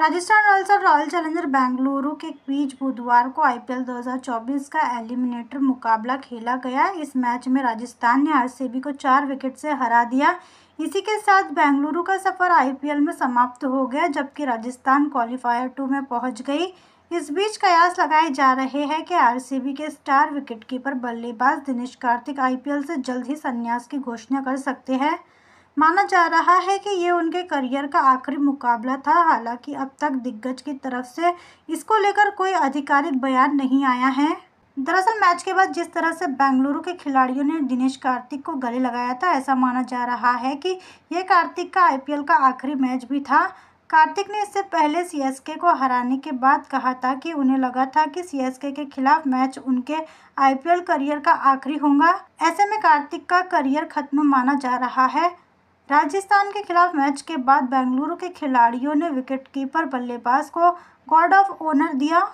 Rajasthan Royals और Royal Challenger Bengaluru के बीच बुधवार को आईपीएल 2024 का एलिमिनेटर मुकाबला खेला गया इस मैच में राजस्थान ने आरसीबी को चार विकेट से हरा दिया इसी के साथ बेंगलुरु का सफर आईपीएल में समाप्त हो गया जबकि राजस्थान क्वालिफायर टू में पहुंच गई इस बीच कयास लगाए जा रहे हैं कि आर के स्टार विकेटकीपर बल्लेबाज दिनेश कार्तिक आई से जल्द ही संन्यास की घोषणा कर सकते हैं माना जा रहा है कि ये उनके करियर का आखिरी मुकाबला था हालांकि अब तक दिग्गज की तरफ से इसको लेकर कोई आधिकारिक बयान नहीं आया है दरअसल मैच के बाद जिस तरह से बेंगलुरु के खिलाड़ियों ने दिनेश कार्तिक को गले लगाया था ऐसा माना जा रहा है कि यह कार्तिक का आई का आखिरी मैच भी था कार्तिक ने इससे पहले सीएसके को हराने के बाद कहा था कि उन्हें लगा था कि सीएसके के खिलाफ मैच उनके आईपीएल करियर का आखिरी होगा ऐसे में कार्तिक का करियर खत्म माना जा रहा है राजस्थान के खिलाफ मैच के बाद बेंगलुरु के खिलाड़ियों ने विकेटकीपर बल्लेबाज को गार्ड ऑफ ऑनर दिया